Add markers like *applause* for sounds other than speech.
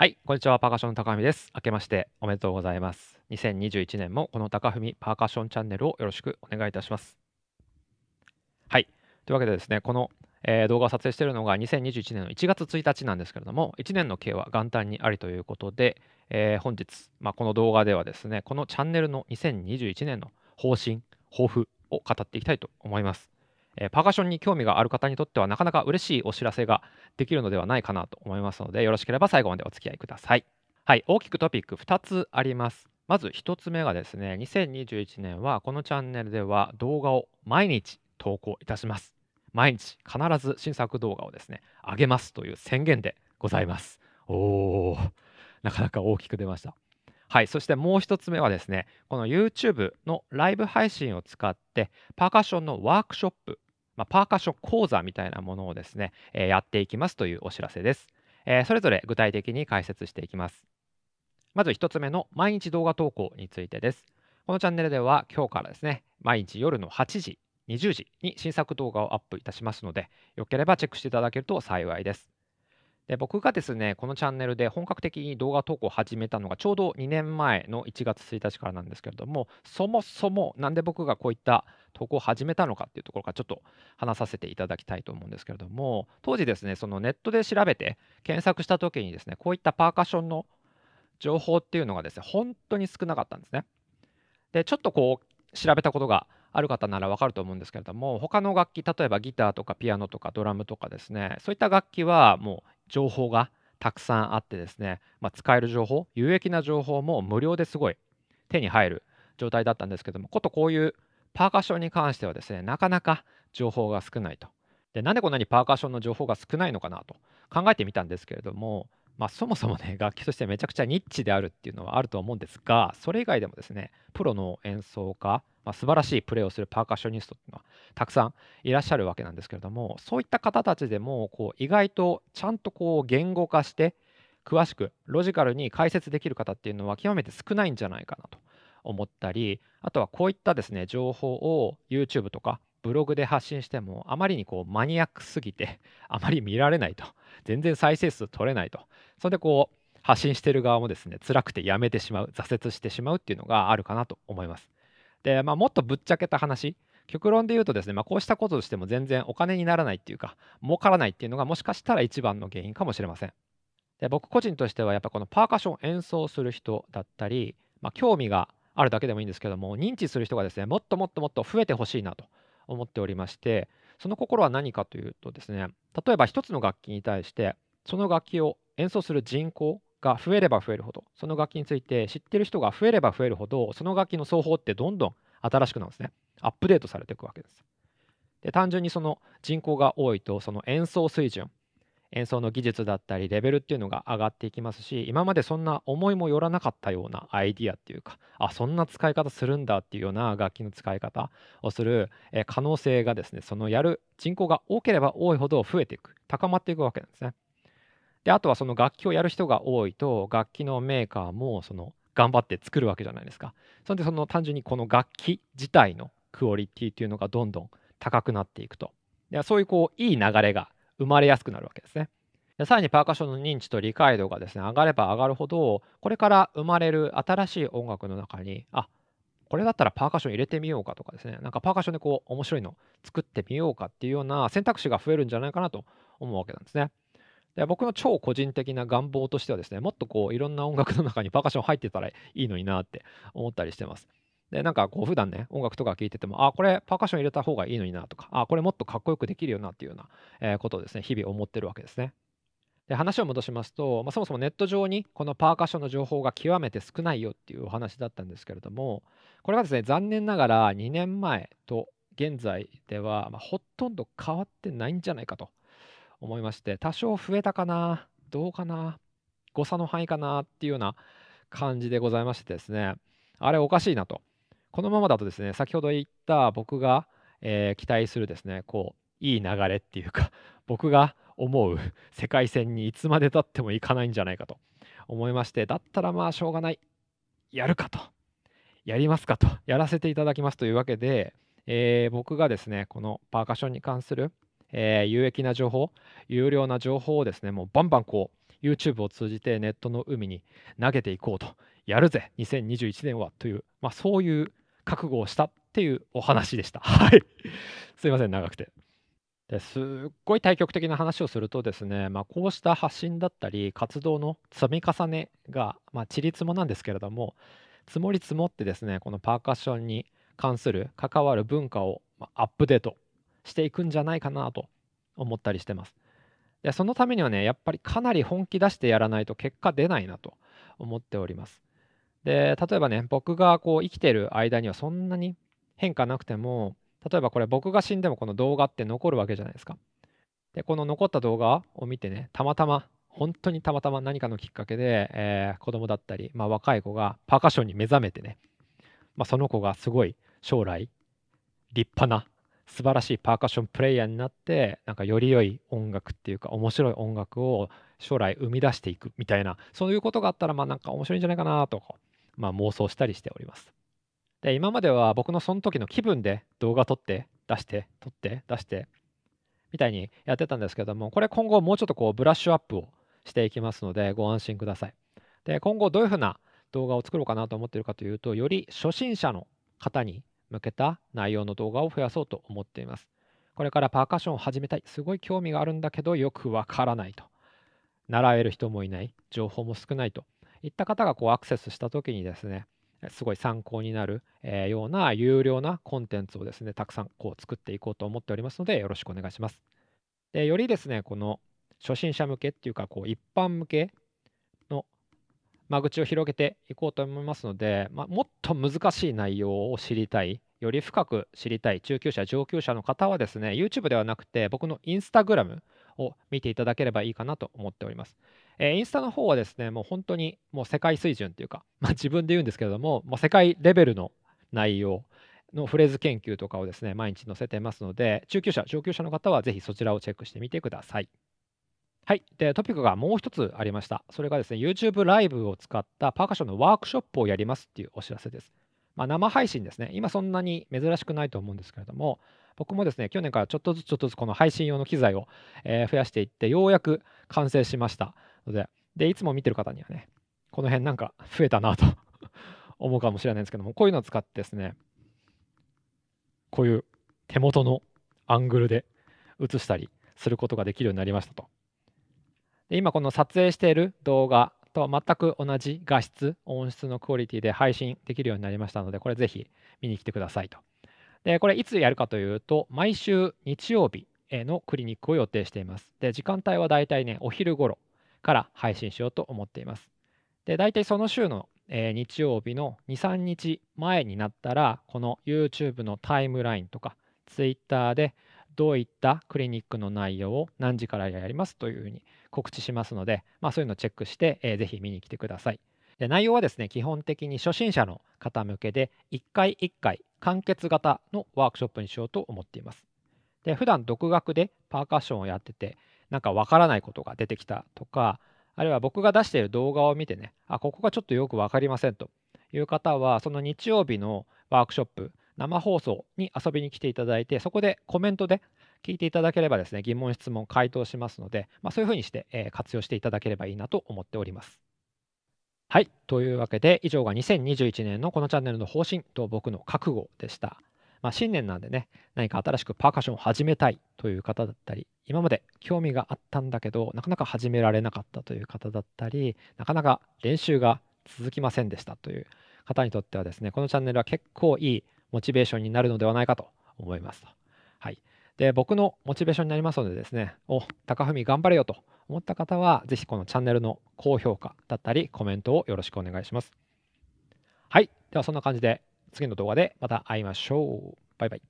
はい、こんにちは。パーカッションの高文です。明けましておめでとうございます。2021年もこの高文パーカッションチャンネルをよろしくお願いいたします。はい、というわけでですね、この、えー、動画を撮影しているのが2021年の1月1日なんですけれども、1年の計は元旦にありということで、えー、本日、まあ、この動画ではですね、このチャンネルの2021年の方針、抱負を語っていきたいと思います。えパーカッションに興味がある方にとってはなかなか嬉しいお知らせができるのではないかなと思いますのでよろしければ最後までお付き合いください。はい、大きくトピック2つあります。まず1つ目がですね、2021年はこのチャンネルでは動画を毎日投稿いたします。毎日必ず新作動画をですね、上げますという宣言でございます。おー、なかなか大きく出ました。はい、そしてもう一つ目はですね、この YouTube のライブ配信を使ってパーカッションのワークショップまあ、パーカッション講座みたいなものをですね、えやっていきますというお知らせです、えそれぞれ具体的に解説していきますまず1つ目の毎日動画投稿についてですこのチャンネルでは今日からですね毎日夜の8時20時に新作動画をアップいたしますのでよければチェックしていただけると幸いですで僕がですね、このチャンネルで本格的に動画投稿を始めたのがちょうど2年前の1月1日からなんですけれども、そもそもなんで僕がこういった投稿を始めたのかっていうところからちょっと話させていただきたいと思うんですけれども、当時ですね、そのネットで調べて検索した時にですね、こういったパーカッションの情報っていうのがですね、本当に少なかったんですね。で、ちょっとこう調べたことがある方ならわかると思うんですけれども他の楽器例えばギターとかピアノとかドラムとかですねそういった楽器はもう情報がたくさんあってですね、まあ、使える情報有益な情報も無料ですごい手に入る状態だったんですけどもことこういうパーカッションに関してはですねなかなか情報が少ないとでなんでこんなにパーカッションの情報が少ないのかなと考えてみたんですけれどもまあ、そもそもね *laughs* 楽器としてめちゃくちゃニッチであるっていうのはあると思うんですがそれ以外でもですねプロの演奏家、まあ、素晴らしいプレーをするパーカッショニストっていうのはたくさんいらっしゃるわけなんですけれどもそういった方たちでもこう意外とちゃんとこう言語化して詳しくロジカルに解説できる方っていうのは極めて少ないんじゃないかなと思ったりあとはこういったですね情報を YouTube とかブログで発信してもあまりにこうマニアックすぎて *laughs* あまり見られないと全然再生数取れないとそれでこう発信してる側もですね辛くてやめてしまう挫折してしまうっていうのがあるかなと思いますで、まあ、もっとぶっちゃけた話極論で言うとですね、まあ、こうしたこととしても全然お金にならないっていうか儲からないっていうのがもしかしたら一番の原因かもしれませんで僕個人としてはやっぱこのパーカッション演奏する人だったり、まあ、興味があるだけでもいいんですけども認知する人がですねもっともっともっと増えてほしいなと思っておりましてその心は何かというとですね例えば一つの楽器に対してその楽器を演奏する人口が増えれば増えるほどその楽器について知ってる人が増えれば増えるほどその楽器の奏法ってどんどん新しくなるんですねアップデートされていくわけですで単純にその人口が多いとその演奏水準演奏の技術だったりレベルっていうのが上がっていきますし今までそんな思いもよらなかったようなアイディアっていうかあそんな使い方するんだっていうような楽器の使い方をする可能性がですねそのやる人口が多ければ多いほど増えていく高まっていくわけなんですね。であとはその楽器をやる人が多いと楽器のメーカーもその頑張って作るわけじゃないですか。そんでその単純にこの楽器自体のクオリティっていうのがどんどん高くなっていくと。でそういうこういい流れが生まれやすくなるわけですね。でさらにパーカッションの認知と理解度がですね上がれば上がるほどこれから生まれる新しい音楽の中にあこれだったらパーカッション入れてみようかとかですねなんかパーカッションでこう面白いの作ってみようかっていうような選択肢が増えるんじゃないかなと思うわけなんですね。で僕の超個人的な願望としてはですねもっとこういろんな音楽の中にパーカッション入ってたらいいのになって思ったりしてます。で、なんかこう普段ね、音楽とか聴いてても、あ、これパーカッション入れた方がいいのになとか、あ、これもっとかっこよくできるよなっていうようなことをですね、日々思ってるわけですね。で話を戻しますと、まあ、そもそもネット上にこのパーカッションの情報が極めて少ないよっていうお話だったんですけれどもこれがですね残念ながら2年前と現在では、まあ、ほとんど変わってないんじゃないかと思いまして多少増えたかなどうかな誤差の範囲かなっていうような感じでございましてですねあれおかしいなとこのままだとですね、先ほど言った僕が、えー、期待するですね、こう、いい流れっていうか、*laughs* 僕が思う *laughs* 世界線にいつまでたってもいかないんじゃないかと思いまして、だったらまあしょうがない、やるかと、やりますかと、やらせていただきますというわけで、えー、僕がですね、このパーカッションに関する、えー、有益な情報、有料な情報をですね、もうバンバンこう、YouTube を通じてネットの海に投げていこうと、やるぜ、2021年はという、まあ、そういう覚悟をしたっていうお話でした。*laughs* はい。すいません、長くて。ですっごい対極的な話をするとですね、まあ、こうした発信だったり活動の積み重ねが、まあ、ちりつもなんですけれども積もり積もってですねこのパーカッションに関する関わる文化をアップデートしていくんじゃないかなと思ったりしてます。でそのためにはねやっぱりかなり本気出してやらないと結果出ないなと思っております。で、例えばね、僕がこう生きてる間にはそんなに変化なくても、例えばこれ僕が死んでもこの動画って残るわけじゃないですか。で、この残った動画を見てね、たまたま、本当にたまたま何かのきっかけで、えー、子供だったり、まあ、若い子がパーカッションに目覚めてね、まあ、その子がすごい将来、立派な、素晴らしいパーカッションプレイヤーになって、なんかより良い音楽っていうか、面白い音楽を将来生み出していくみたいな、そういうことがあったら、まあなんか面白いんじゃないかなとかまあ、妄想したりしております。で今までは僕のその時の気分で動画撮って出して撮って出してみたいにやってたんですけどもこれ今後もうちょっとこうブラッシュアップをしていきますのでご安心ください。で今後どういうふうな動画を作ろうかなと思っているかというとより初心者の方に向けた内容の動画を増やそうと思っています。これからパーカッションを始めたいすごい興味があるんだけどよくわからないと習える人もいない情報も少ないといった方がこうアクセスした時にですね、すごい参考になる、えー、ような有料なコンテンツをですね、たくさんこう作っていこうと思っておりますので、よろしくお願いします。でよりですね、この初心者向けっていうか、こう一般向けの間口を広げていこうと思いますので、まあ、もっと難しい内容を知りたい、より深く知りたい中級者、上級者の方はですね、YouTube ではなくて、僕の Instagram を見ていただければいいかなと思っております。えー、インスタの方はですね、もう本当にもう世界水準というか、*laughs* まあ、自分で言うんですけれども、もう世界レベルの内容のフレーズ研究とかをですね、毎日載せてますので、中級者、上級者の方はぜひそちらをチェックしてみてください。はい。で、トピックがもう一つありました。それがですね、YouTube ライブを使ったパーカッションのワークショップをやりますっていうお知らせです。まあ、生配信ですね。今そんなに珍しくないと思うんですけれども、僕もですね、去年からちょっとずつちょっとずつこの配信用の機材を、えー、増やしていって、ようやく完成しました。ので、で、いつも見てる方にはね、この辺なんか増えたなと *laughs* 思うかもしれないんですけども、こういうのを使ってですね、こういう手元のアングルで映したりすることができるようになりましたと。で今この撮影している動画とは全く同じ画質、音質のクオリティで配信できるようになりましたので、これぜひ見に来てくださいと。で、これいつやるかというと、毎週日曜日のクリニックを予定しています。で、時間帯はだいたいね、お昼頃から配信しようと思っています。で、大体その週の、えー、日曜日の2、3日前になったら、この YouTube のタイムラインとか Twitter でどういったクリニックの内容を何時からやりますというふうに告知しますので、まあ、そういうのをチェックして、えー、ぜひ見に来てください。で内容はですね、基本的に初心者の方向けで、1回1回完結型のワークショップにしようと思っています。で普段独学でパーカッションをやっててなんかわからないことが出てきたとか、あるいは僕が出している動画を見てね、あ、ここがちょっとよく分かりませんという方は、その日曜日のワークショップ、生放送に遊びに来ていただいて、そこでコメントで聞いていただければですね、疑問、質問、回答しますので、まあ、そういうふうにして、えー、活用していただければいいなと思っております。はい。というわけで、以上が2021年のこのチャンネルの方針と僕の覚悟でした。まあ、新年なんでね、何か新しくパーカッションを始めたいという方だったり、今まで興味があったんだけど、なかなか始められなかったという方だったり、なかなか練習が続きませんでしたという方にとってはですね、このチャンネルは結構いいモチベーションになるのではないかと思いますと。はい。で、僕のモチベーションになりますのでですね、お、高文頑張れよと思った方は、ぜひこのチャンネルの高評価だったり、コメントをよろしくお願いします。はい。では、そんな感じで次の動画でまた会いましょう。バイバイ。